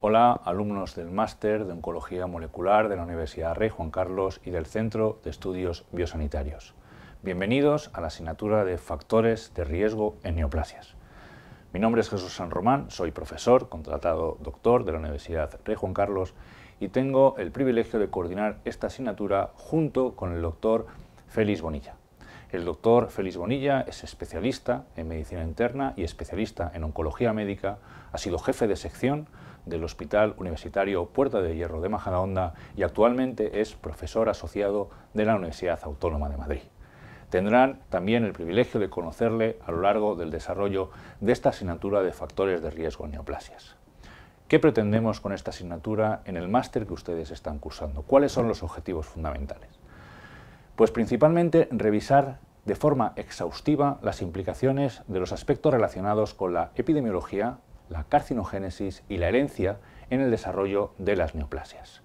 Hola, alumnos del Máster de Oncología Molecular de la Universidad Rey Juan Carlos y del Centro de Estudios Biosanitarios. Bienvenidos a la asignatura de Factores de Riesgo en Neoplasias. Mi nombre es Jesús San Román, soy profesor, contratado doctor de la Universidad Rey Juan Carlos y tengo el privilegio de coordinar esta asignatura junto con el doctor Félix Bonilla. El doctor Félix Bonilla es especialista en medicina interna y especialista en oncología médica. Ha sido jefe de sección del Hospital Universitario Puerta de Hierro de Majadahonda y actualmente es profesor asociado de la Universidad Autónoma de Madrid. Tendrán también el privilegio de conocerle a lo largo del desarrollo de esta asignatura de factores de riesgo en neoplasias. ¿Qué pretendemos con esta asignatura en el máster que ustedes están cursando? ¿Cuáles son los objetivos fundamentales? Pues principalmente revisar de forma exhaustiva las implicaciones de los aspectos relacionados con la epidemiología, la carcinogénesis y la herencia en el desarrollo de las neoplasias.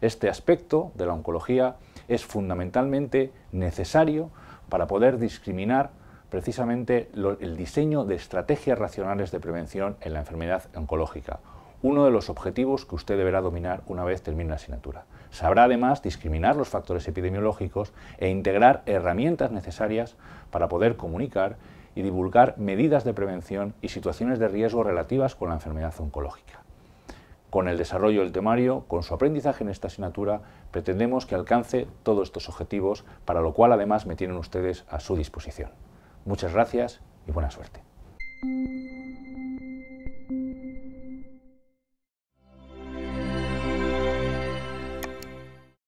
Este aspecto de la oncología es fundamentalmente necesario para poder discriminar precisamente el diseño de estrategias racionales de prevención en la enfermedad oncológica uno de los objetivos que usted deberá dominar una vez termine la asignatura. Sabrá además discriminar los factores epidemiológicos e integrar herramientas necesarias para poder comunicar y divulgar medidas de prevención y situaciones de riesgo relativas con la enfermedad oncológica. Con el desarrollo del temario, con su aprendizaje en esta asignatura, pretendemos que alcance todos estos objetivos, para lo cual además me tienen ustedes a su disposición. Muchas gracias y buena suerte.